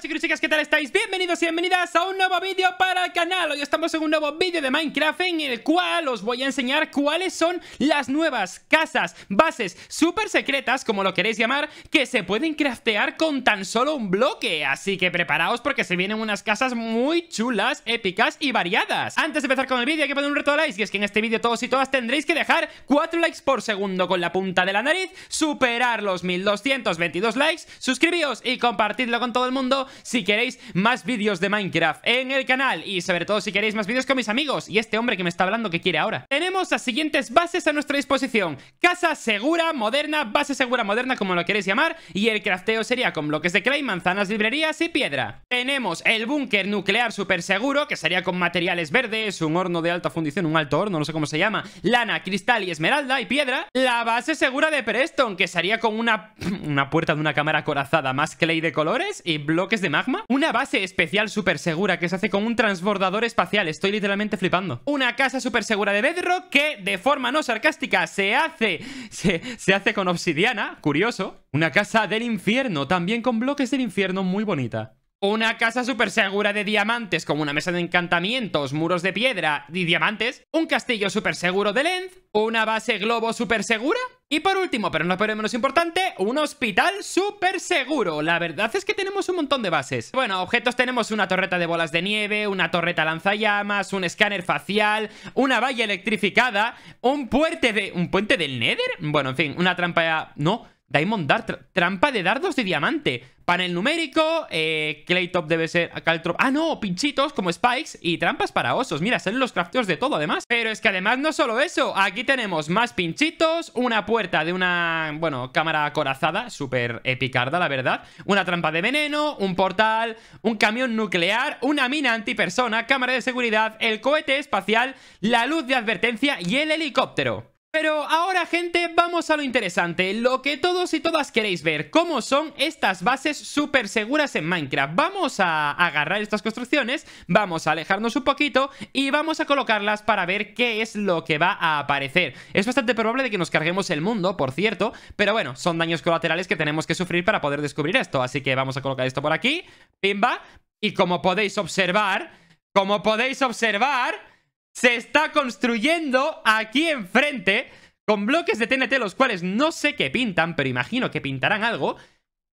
chicos y chicas, ¿qué tal estáis? Bienvenidos y bienvenidas a un nuevo vídeo para el canal Hoy estamos en un nuevo vídeo de Minecraft en el cual os voy a enseñar cuáles son las nuevas casas, bases super secretas, como lo queréis llamar Que se pueden craftear con tan solo un bloque Así que preparaos porque se vienen unas casas muy chulas, épicas y variadas Antes de empezar con el vídeo hay que poner un reto de likes Y es que en este vídeo todos y todas tendréis que dejar 4 likes por segundo con la punta de la nariz Superar los 1222 likes, suscribíos y compartidlo con todo el mundo si queréis más vídeos de Minecraft en el canal y sobre todo si queréis más vídeos con mis amigos y este hombre que me está hablando que quiere ahora. Tenemos las siguientes bases a nuestra disposición. Casa segura, moderna, base segura, moderna, como lo queréis llamar, y el crafteo sería con bloques de clay, manzanas, librerías y piedra. Tenemos el búnker nuclear super seguro, que sería con materiales verdes, un horno de alta fundición, un alto horno, no sé cómo se llama, lana, cristal y esmeralda y piedra. La base segura de Preston, que sería con una, una puerta de una cámara corazada, más clay de colores y bloques de magma, una base especial súper segura que se hace con un transbordador espacial. Estoy literalmente flipando. Una casa súper segura de Bedrock que de forma no sarcástica se hace, se, se hace con obsidiana, curioso. Una casa del infierno, también con bloques del infierno, muy bonita. Una casa súper segura de diamantes como una mesa de encantamientos, muros de piedra y diamantes. Un castillo súper seguro de Lenz. Una base globo súper segura y por último, pero no pero menos importante, un hospital súper seguro. La verdad es que tenemos un montón de bases. Bueno, objetos tenemos una torreta de bolas de nieve, una torreta lanzallamas, un escáner facial, una valla electrificada, un puente de... ¿Un puente del Nether? Bueno, en fin, una trampa... No... Diamond Dart, trampa de dardos de diamante. Panel numérico, eh, Claytop debe ser Ah, no, pinchitos como spikes y trampas para osos. Mira, son los crafteos de todo además. Pero es que además no solo eso, aquí tenemos más pinchitos, una puerta de una, bueno, cámara acorazada, súper epicarda la verdad. Una trampa de veneno, un portal, un camión nuclear, una mina antipersona, cámara de seguridad, el cohete espacial, la luz de advertencia y el helicóptero. Pero ahora gente, vamos a lo interesante, lo que todos y todas queréis ver, cómo son estas bases súper seguras en Minecraft. Vamos a agarrar estas construcciones, vamos a alejarnos un poquito y vamos a colocarlas para ver qué es lo que va a aparecer. Es bastante probable de que nos carguemos el mundo, por cierto, pero bueno, son daños colaterales que tenemos que sufrir para poder descubrir esto. Así que vamos a colocar esto por aquí, pimba, y como podéis observar, como podéis observar se está construyendo aquí enfrente con bloques de TNT, los cuales no sé qué pintan, pero imagino que pintarán algo.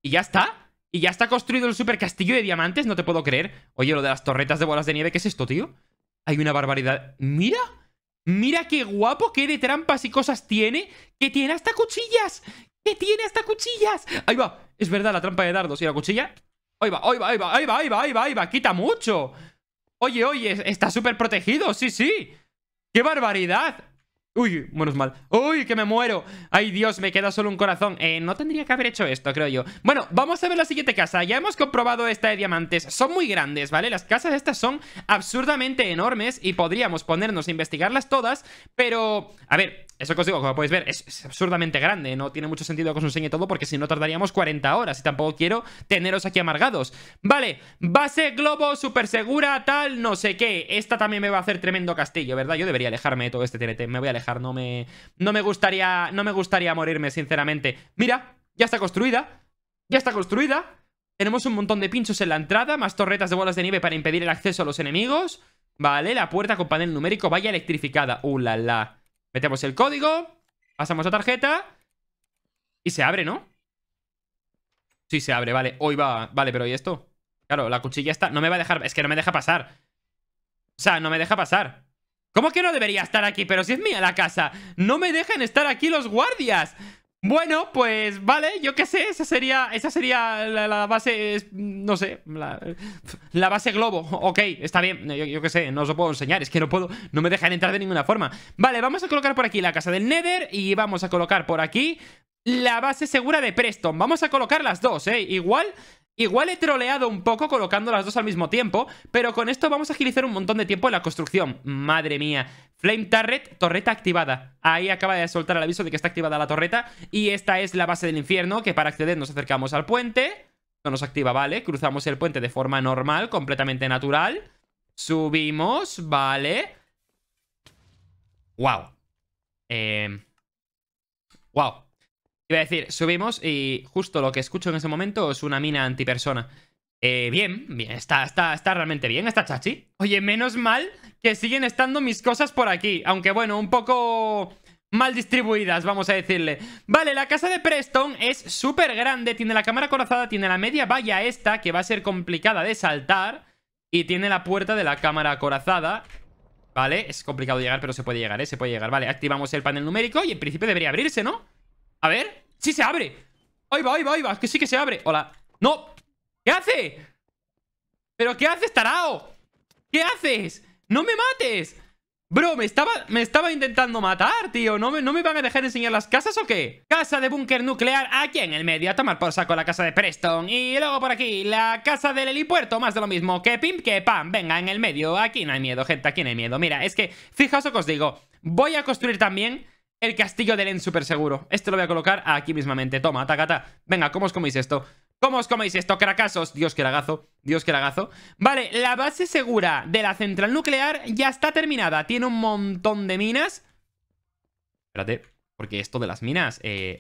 Y ya está. Y ya está construido el super castillo de diamantes, no te puedo creer. Oye, lo de las torretas de bolas de nieve, ¿qué es esto, tío? Hay una barbaridad. ¡Mira! ¡Mira qué guapo! que de trampas y cosas tiene! ¡Que tiene hasta cuchillas! ¡Que tiene hasta cuchillas! Ahí va. Es verdad, la trampa de dardos y la cuchilla. Ahí va, ahí va, ahí va, ahí va, ahí va, ahí va, ahí va. Quita mucho. Oye, oye, está súper protegido, sí, sí. ¡Qué barbaridad! Uy, menos mal. ¡Uy, que me muero! ¡Ay, Dios, me queda solo un corazón! Eh, no tendría que haber hecho esto, creo yo. Bueno, vamos a ver la siguiente casa. Ya hemos comprobado esta de diamantes. Son muy grandes, ¿vale? Las casas estas son absurdamente enormes y podríamos ponernos a investigarlas todas, pero... A ver, eso que os digo, como podéis ver, es, absurdamente grande. No tiene mucho sentido que os enseñe todo porque si no tardaríamos 40 horas y tampoco quiero teneros aquí amargados. Vale, base globo súper segura, tal, no sé qué. Esta también me va a hacer tremendo castillo, ¿verdad? Yo debería alejarme de todo este TNT. Me voy a alejar, no me, no me, gustaría, no me gustaría morirme, sinceramente. Mira, ya está construida. Ya está construida. Tenemos un montón de pinchos en la entrada, más torretas de bolas de nieve para impedir el acceso a los enemigos. Vale, la puerta con panel numérico vaya electrificada. ulala uh, la. Metemos el código, pasamos la tarjeta y se abre, ¿no? Sí, se abre, vale. Hoy va... Vale, pero ¿y esto? Claro, la cuchilla está... No me va a dejar... Es que no me deja pasar. O sea, no me deja pasar. ¿Cómo que no debería estar aquí? Pero si es mía la casa. No me dejan estar aquí los guardias. Bueno, pues vale, yo qué sé, esa sería, esa sería la, base, no sé, la, base globo. Ok, está bien, yo, yo qué sé, no os lo puedo enseñar, es que no puedo, no me dejan entrar de ninguna forma. Vale, vamos a colocar por aquí la casa del Nether y vamos a colocar por aquí la base segura de Preston. Vamos a colocar las dos, ¿eh? Igual... Igual he troleado un poco colocando las dos al mismo tiempo, pero con esto vamos a agilizar un montón de tiempo en la construcción. Madre mía, Flame Turret, torreta activada. Ahí acaba de soltar el aviso de que está activada la torreta. Y esta es la base del infierno, que para acceder nos acercamos al puente. No nos activa, vale. Cruzamos el puente de forma normal, completamente natural. Subimos, vale. Wow. Wow. Em, Iba a decir, subimos y justo lo que escucho en ese momento es una mina antipersona. Eh, bien, bien, está, está, está realmente bien, está chachi. Oye, menos mal que siguen estando mis cosas por aquí. Aunque bueno, un poco mal distribuidas, vamos a decirle. Vale, la casa de Preston es súper grande, tiene la cámara corazada, tiene la media valla esta, que va a ser complicada de saltar, y tiene la puerta de la cámara corazada Vale, es complicado llegar, pero se puede llegar, ¿eh? Se puede llegar. Vale, activamos el panel numérico y en principio debería abrirse, ¿no? A ver, sí se abre. Ahí va, ahí va, ahí va, que sí que se abre. Hola. No, ¿Qué hace? ¿Pero qué haces, tarao? ¿Qué haces? ¡No me mates! Bro, me estaba, me estaba intentando matar, tío ¿No me, ¿No me van a dejar enseñar las casas o qué? Casa de búnker nuclear aquí en el medio A tomar por saco la casa de Preston Y luego por aquí, la casa del helipuerto Más de lo mismo, que pim, que pam Venga, en el medio, aquí no hay miedo, gente, aquí no hay miedo Mira, es que, fijaos lo que os digo Voy a construir también el castillo del en super seguro Este lo voy a colocar aquí mismamente Toma, tacata, venga, ¿cómo os coméis esto? ¿Cómo os coméis esto, cracasos? Dios, que lagazo, Dios, que lagazo Vale, la base segura de la central nuclear ya está terminada Tiene un montón de minas Espérate, porque esto de las minas, eh,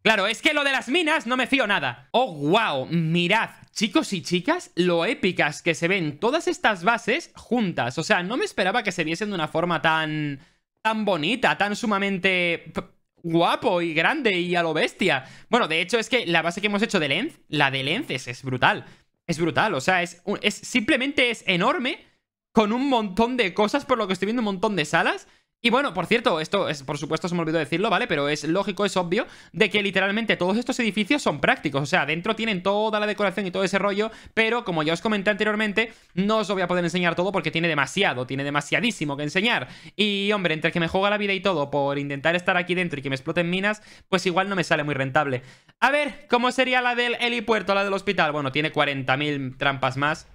Claro, es que lo de las minas no me fío nada Oh, wow, mirad, chicos y chicas, lo épicas que se ven todas estas bases juntas O sea, no me esperaba que se viesen de una forma tan... tan bonita, tan sumamente guapo y grande y a lo bestia. Bueno, de hecho es que la base que hemos hecho de Lens la de Lenz es, es brutal. Es brutal, o sea, es, es, simplemente es enorme con un montón de cosas, por lo que estoy viendo un montón de salas. Y bueno, por cierto, esto es, por supuesto se me olvidó decirlo, ¿vale? Pero es lógico, es obvio, de que literalmente todos estos edificios son prácticos. O sea, dentro tienen toda la decoración y todo ese rollo, pero como ya os comenté anteriormente, no os voy a poder enseñar todo porque tiene demasiado, tiene demasiadísimo que enseñar. Y hombre, entre que me juega la vida y todo por intentar estar aquí dentro y que me exploten minas, pues igual no me sale muy rentable. A ver, ¿cómo sería la del helipuerto, la del hospital? Bueno, tiene 40.000 trampas más,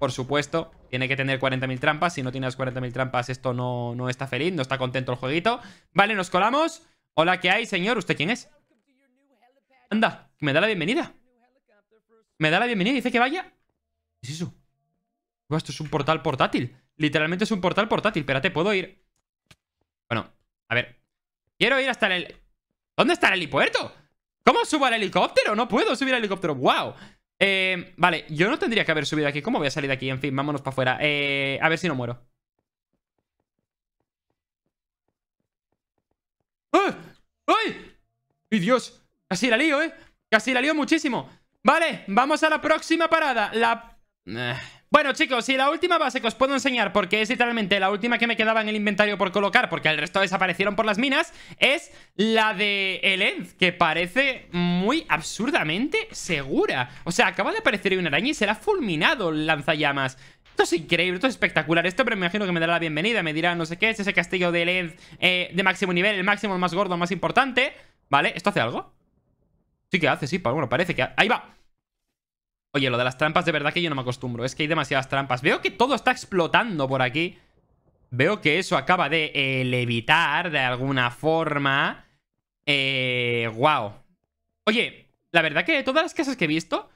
por supuesto. Tiene que tener 40.000 trampas. Si no tienes 40.000 trampas, esto no, no está feliz, no está contento el jueguito. Vale, nos colamos. Hola, ¿qué hay, señor? ¿Usted quién es? Anda, me da la bienvenida. Me da la bienvenida dice que vaya. ¿Qué es eso? esto es un portal portátil. Literalmente es un portal portátil. Espérate, ¿puedo ir? Bueno, a ver. Quiero ir hasta el... ¿Dónde está el helipuerto? ¿Cómo subo al helicóptero? No puedo subir al helicóptero. ¡Wow! Eh, vale, yo no tendría que haber subido aquí. ¿Cómo voy a salir de aquí? En fin, vámonos para afuera. Eh, a ver si no muero. ¡Ay! ¡Eh! ¡Ay! ¡Ay, Dios! Casi la lío, ¿eh? Casi la lío muchísimo. Vale, vamos a la próxima parada. La bueno chicos, y la última base que os puedo enseñar Porque es literalmente la última que me quedaba en el inventario por colocar Porque el resto desaparecieron por las minas Es la de Elend Que parece muy absurdamente segura O sea, acaba de aparecer una araña y será fulminado el lanzallamas esto es increíble, esto es espectacular Esto pero me imagino que me dará la bienvenida Me dirá no sé qué, es ese castillo de Elend eh, De máximo nivel, el máximo, el más gordo, el más importante ¿Vale? ¿Esto hace algo? Sí que hace, sí, bueno, parece que... ¡Ahí va! Oye, lo de las trampas de verdad que yo no me acostumbro. Es que hay demasiadas trampas. Veo que todo está explotando por aquí. Veo que eso acaba de eh, de alguna forma. Eh, wow. Oye, la verdad que de todas las casas que he visto,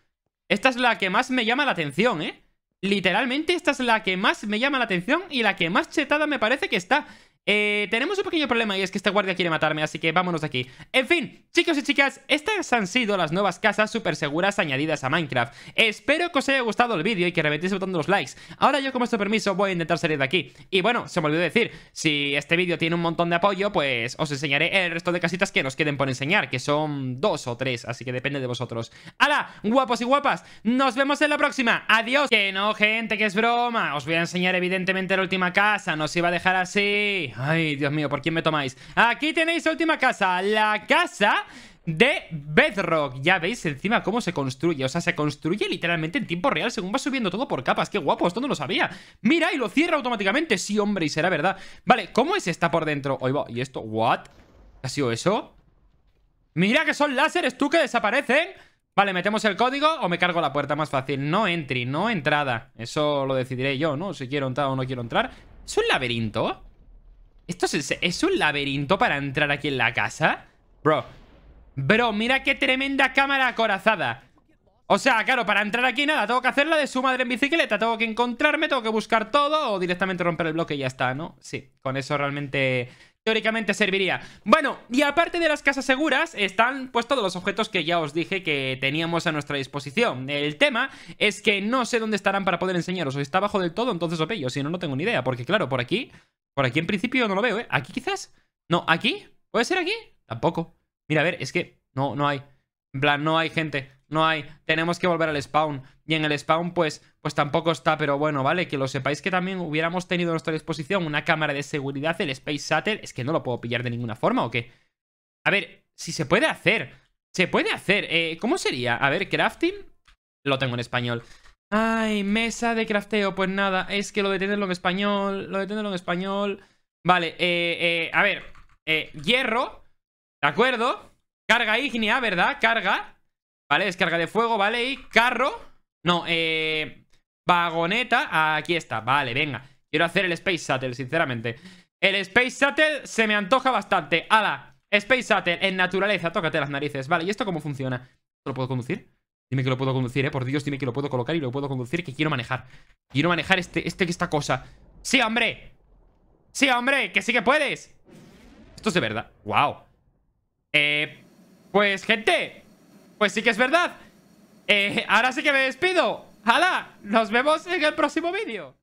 esta es la que más me llama la atención, ¿eh? Literalmente esta es la que más me llama la atención y la que más chetada me parece que está. Eh, tenemos un pequeño problema y es que este guardia quiere matarme, así que vámonos de aquí. En fin, chicos y chicas, estas han sido las nuevas casas súper seguras añadidas a Minecraft. Espero que os haya gustado el vídeo y que reventéis botando los likes. Ahora yo con vuestro permiso voy a intentar salir de aquí. Y bueno, se me olvidó decir, si este vídeo tiene un montón de apoyo, pues os enseñaré el resto de casitas que nos queden por enseñar, que son dos o tres, así que depende de vosotros. ¡Hala! Guapos y guapas, nos vemos en la próxima. ¡Adiós! Que no, gente, que es broma. Os voy a enseñar evidentemente la última casa, nos iba a dejar así. Ay, Dios mío, ¿por quién me tomáis? Aquí tenéis la última casa, la casa de Bedrock. Ya veis encima cómo se construye. O sea, se construye literalmente en tiempo real según va subiendo todo por capas. ¡Qué guapo! Esto no lo sabía. Mira, y lo cierra automáticamente. Sí, hombre, y será verdad. Vale, ¿cómo es esta por dentro? ¿y esto? ¿What? ¿Ha sido eso? Mira que son láseres, tú, que desaparecen. Vale, metemos el código o me cargo la puerta más fácil. No entry, no entrada. Eso lo decidiré yo, ¿no? Si quiero entrar o no quiero entrar. ¿Es un laberinto? ¿Esto es, un laberinto para entrar aquí en la casa? Bro. Bro, mira qué tremenda cámara acorazada. O sea, claro, para entrar aquí nada, tengo que hacerla de su madre en bicicleta, tengo que encontrarme, tengo que buscar todo o directamente romper el bloque y ya está, ¿no? Sí, con eso realmente teóricamente serviría. Bueno, y aparte de las casas seguras, están pues todos los objetos que ya os dije que teníamos a nuestra disposición. El tema es que no sé dónde estarán para poder enseñaros, o está abajo del todo, entonces lo si no, no tengo ni idea, porque claro, por aquí por aquí en principio no lo veo, ¿eh? ¿Aquí quizás? No, ¿aquí? ¿Puede ser aquí? Tampoco. Mira, a ver, es que no, no hay. En plan, no hay gente, no hay. Tenemos que volver al spawn. Y en el spawn, pues, pues tampoco está, pero bueno, vale, que lo sepáis que también hubiéramos tenido a nuestra disposición una cámara de seguridad El Space Shuttle. Es que no lo puedo pillar de ninguna forma, ¿o qué? A ver, si se puede hacer. Se puede hacer. Eh, ¿Cómo sería? A ver, crafting. Lo tengo en español. Ay, mesa de crafteo. Pues nada, es que lo de tenerlo en español, lo de tenerlo en español. Vale, eh, eh, a ver. Eh, hierro, ¿de acuerdo? Carga ígnea, ¿verdad? Carga. Vale, descarga de fuego, ¿vale? Y carro. No, eh... Vagoneta. Aquí está, vale, venga. Quiero hacer el Space Shuttle, sinceramente. El Space Shuttle se me antoja bastante. ¡Hala! Space Shuttle en naturaleza. Tócate las narices. Vale, ¿y esto cómo funciona? ¿Lo puedo conducir? Dime que lo puedo conducir, eh. Por Dios, dime que lo puedo colocar y lo puedo conducir, que quiero manejar. Quiero manejar este, este, esta cosa. ¡Sí, hombre! ¡Sí, hombre! ¡Que sí que puedes! Esto es de verdad. ¡Wow! Eh, pues, gente. Pues sí que es verdad. Eh, ahora sí que me despido. ¡Hala! Nos vemos en el próximo vídeo.